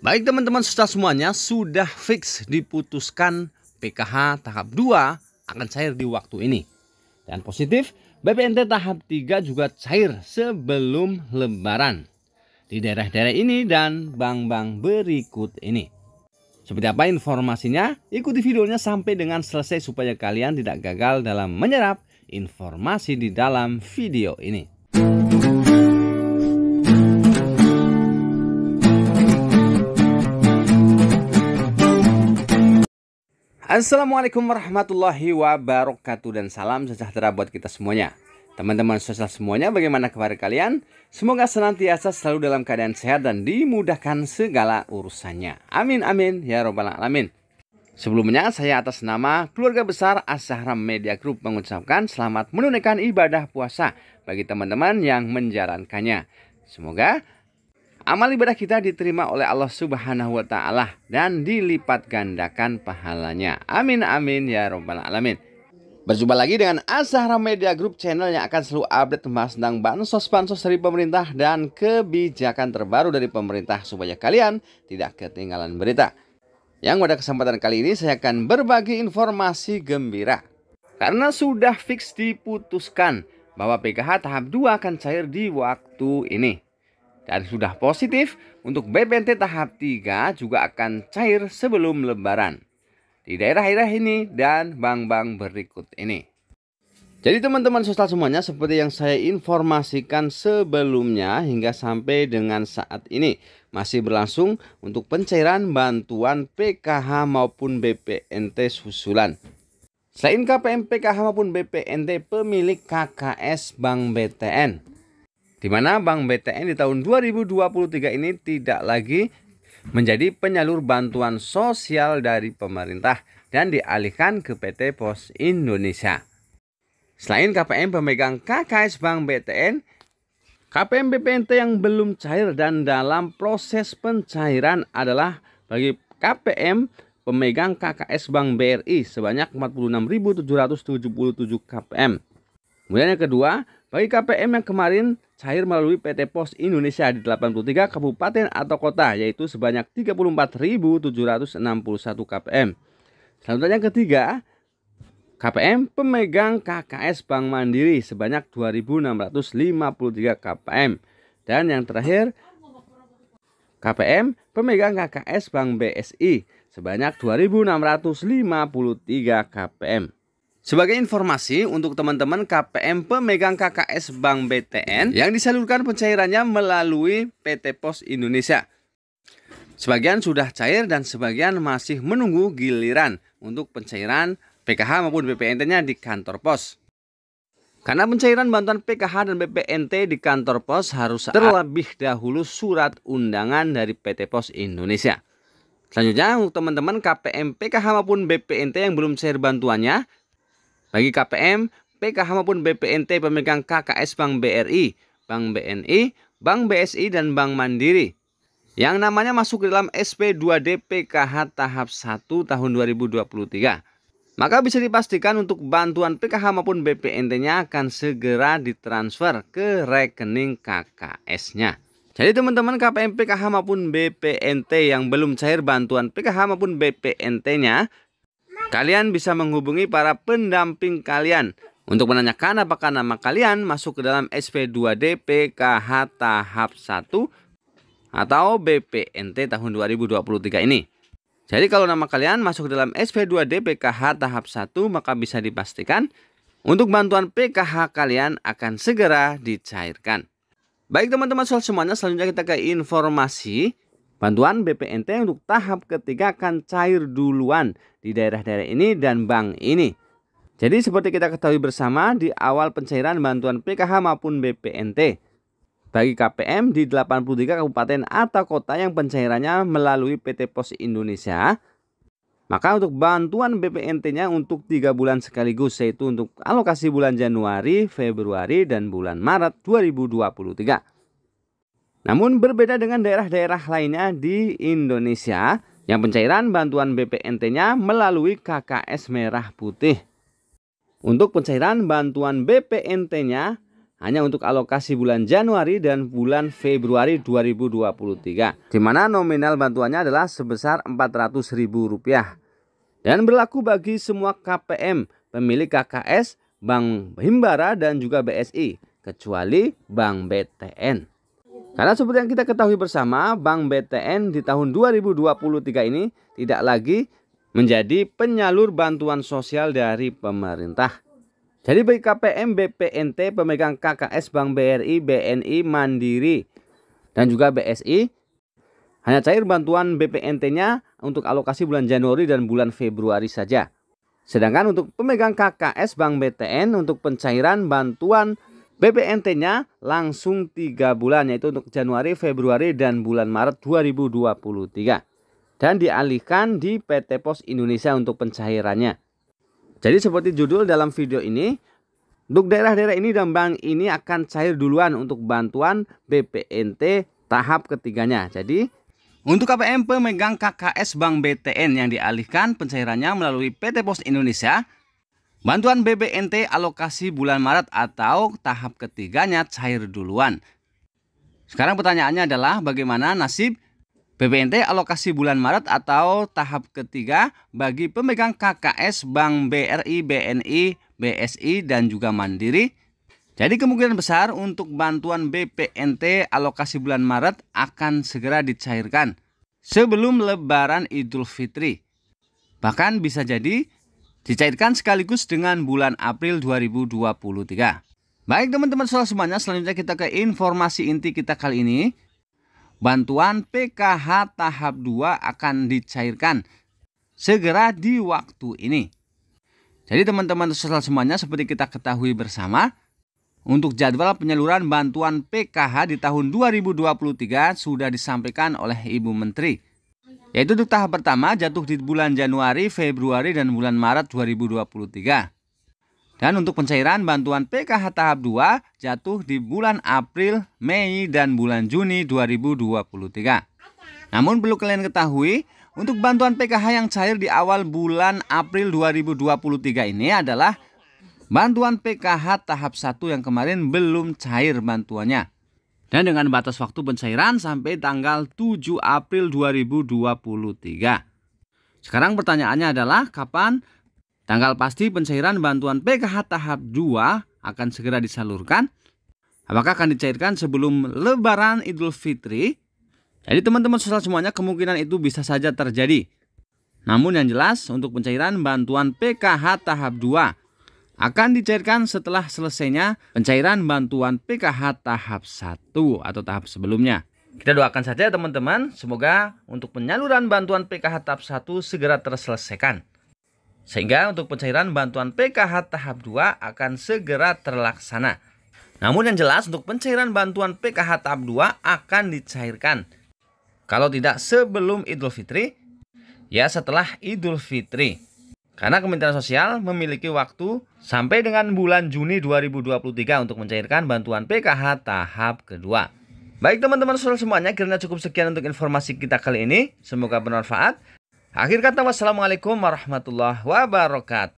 Baik teman-teman sudah semuanya sudah fix diputuskan PKH tahap 2 akan cair di waktu ini. Dan positif BPNT tahap 3 juga cair sebelum lebaran di daerah-daerah ini dan bank-bank berikut ini. Seperti apa informasinya? Ikuti videonya sampai dengan selesai supaya kalian tidak gagal dalam menyerap informasi di dalam video ini. Assalamualaikum warahmatullahi wabarakatuh dan salam sejahtera buat kita semuanya. Teman-teman sosial semuanya, bagaimana kabar kalian? Semoga senantiasa selalu dalam keadaan sehat dan dimudahkan segala urusannya. Amin amin ya robbal alamin. Sebelumnya saya atas nama keluarga besar Asahram Media Group mengucapkan selamat menunaikan ibadah puasa bagi teman-teman yang menjalankannya. Semoga Amal ibadah kita diterima oleh Allah Subhanahu wa taala dan dilipat gandakan pahalanya. Amin amin ya rabbal alamin. Berjumpa lagi dengan Asahra Media Group channel yang akan selalu update membahas tentang bansos-bansos dari pemerintah dan kebijakan terbaru dari pemerintah supaya kalian tidak ketinggalan berita. Yang pada kesempatan kali ini saya akan berbagi informasi gembira. Karena sudah fix diputuskan bahwa PKH tahap 2 akan cair di waktu ini dan sudah positif untuk BPNT tahap 3 juga akan cair sebelum lebaran di daerah-daerah ini dan bank-bank berikut ini. Jadi teman-teman sosial semuanya seperti yang saya informasikan sebelumnya hingga sampai dengan saat ini masih berlangsung untuk pencairan bantuan PKH maupun BPNT susulan. Selain KPM PKH maupun BPNT pemilik KKS Bank BTN di mana Bank BTN di tahun 2023 ini tidak lagi menjadi penyalur bantuan sosial dari pemerintah dan dialihkan ke PT Pos Indonesia. Selain KPM pemegang KKS Bank BTN, KPM BPNT yang belum cair dan dalam proses pencairan adalah bagi KPM pemegang KKS Bank BRI sebanyak 46.777 KPM. Kemudian yang kedua, bagi KPM yang kemarin cair melalui PT Pos Indonesia di 83 kabupaten atau kota yaitu sebanyak 34.761 KPM. Selanjutnya yang ketiga, KPM pemegang KKS Bank Mandiri sebanyak 2.653 KPM. Dan yang terakhir, KPM pemegang KKS Bank BSI sebanyak 2.653 KPM. Sebagai informasi untuk teman-teman KPM pemegang KKS Bank BTN yang disalurkan pencairannya melalui PT Pos Indonesia. Sebagian sudah cair dan sebagian masih menunggu giliran untuk pencairan PKH maupun BPNT-nya di kantor pos. Karena pencairan bantuan PKH dan BPNT di kantor pos harus terlebih dahulu surat undangan dari PT Pos Indonesia. Selanjutnya untuk teman-teman KPM PKH maupun BPNT yang belum cair bantuannya bagi KPM, PKH maupun BPNT pemegang KKS Bank BRI, Bank BNI, Bank BSI, dan Bank Mandiri. Yang namanya masuk ke dalam SP2D PKH tahap 1 tahun 2023. Maka bisa dipastikan untuk bantuan PKH maupun BPNT-nya akan segera ditransfer ke rekening KKS-nya. Jadi teman-teman KPM PKH maupun BPNT yang belum cair bantuan PKH maupun BPNT-nya Kalian bisa menghubungi para pendamping kalian untuk menanyakan apakah nama kalian masuk ke dalam SP2D PKH tahap 1 atau BPNT tahun 2023 ini. Jadi kalau nama kalian masuk ke dalam SP2D PKH tahap 1 maka bisa dipastikan untuk bantuan PKH kalian akan segera dicairkan. Baik teman-teman soal semuanya selanjutnya kita ke informasi Bantuan BPNT untuk tahap ketiga akan cair duluan di daerah-daerah ini dan bank ini. Jadi seperti kita ketahui bersama di awal pencairan bantuan PKH maupun BPNT bagi KPM di 83 kabupaten atau kota yang pencairannya melalui PT Pos Indonesia, maka untuk bantuan BPNT-nya untuk 3 bulan sekaligus yaitu untuk alokasi bulan Januari, Februari, dan bulan Maret 2023. Namun berbeda dengan daerah-daerah lainnya di Indonesia yang pencairan bantuan BPNT-nya melalui KKS Merah Putih. Untuk pencairan bantuan BPNT-nya hanya untuk alokasi bulan Januari dan bulan Februari 2023, di mana nominal bantuannya adalah sebesar Rp400.000 dan berlaku bagi semua KPM, pemilik KKS, Bank Himbara dan juga BSI, kecuali Bank BTN. Karena seperti yang kita ketahui bersama, Bank BTN di tahun 2023 ini tidak lagi menjadi penyalur bantuan sosial dari pemerintah. Jadi bagi KPM BPNT, pemegang KKS Bank BRI, BNI, Mandiri, dan juga BSI hanya cair bantuan BPNT-nya untuk alokasi bulan Januari dan bulan Februari saja. Sedangkan untuk pemegang KKS Bank BTN untuk pencairan bantuan bpnt nya langsung tiga bulan yaitu untuk Januari, Februari dan bulan Maret 2023 dan dialihkan di PT Pos Indonesia untuk pencairannya. Jadi seperti judul dalam video ini, untuk daerah-daerah ini dan bank ini akan cair duluan untuk bantuan BPNT tahap ketiganya. Jadi untuk KPM pemegang KKS Bank BTN yang dialihkan pencairannya melalui PT Pos Indonesia Bantuan BBNT alokasi bulan Maret atau tahap ketiganya cair duluan. Sekarang pertanyaannya adalah bagaimana nasib BBNT alokasi bulan Maret atau tahap ketiga bagi pemegang KKS Bank BRI, BNI, BSI, dan juga Mandiri. Jadi kemungkinan besar untuk bantuan BPNT alokasi bulan Maret akan segera dicairkan sebelum lebaran Idul Fitri. Bahkan bisa jadi Dicairkan sekaligus dengan bulan April 2023. Baik teman-teman soal semuanya, selanjutnya kita ke informasi inti kita kali ini. Bantuan PKH tahap 2 akan dicairkan segera di waktu ini. Jadi teman-teman sosial semuanya seperti kita ketahui bersama, untuk jadwal penyaluran bantuan PKH di tahun 2023 sudah disampaikan oleh Ibu Menteri yaitu untuk tahap pertama jatuh di bulan Januari, Februari, dan bulan Maret 2023. Dan untuk pencairan bantuan PKH tahap 2 jatuh di bulan April, Mei, dan bulan Juni 2023. Namun perlu kalian ketahui, untuk bantuan PKH yang cair di awal bulan April 2023 ini adalah bantuan PKH tahap 1 yang kemarin belum cair bantuannya dan dengan batas waktu pencairan sampai tanggal 7 April 2023. Sekarang pertanyaannya adalah kapan tanggal pasti pencairan bantuan PKH tahap 2 akan segera disalurkan? Apakah akan dicairkan sebelum Lebaran Idul Fitri? Jadi teman-teman sosial semuanya kemungkinan itu bisa saja terjadi. Namun yang jelas untuk pencairan bantuan PKH tahap 2 akan dicairkan setelah selesainya pencairan bantuan PKH tahap 1 atau tahap sebelumnya. Kita doakan saja teman-teman, semoga untuk penyaluran bantuan PKH tahap 1 segera terselesaikan. Sehingga untuk pencairan bantuan PKH tahap 2 akan segera terlaksana. Namun yang jelas untuk pencairan bantuan PKH tahap 2 akan dicairkan. Kalau tidak sebelum Idul Fitri, ya setelah Idul Fitri. Karena Kementerian Sosial memiliki waktu sampai dengan bulan Juni 2023 untuk mencairkan bantuan PKH tahap kedua. Baik teman-teman sosial semuanya, kiranya cukup sekian untuk informasi kita kali ini. Semoga bermanfaat. Akhir kata wassalamualaikum warahmatullahi wabarakatuh.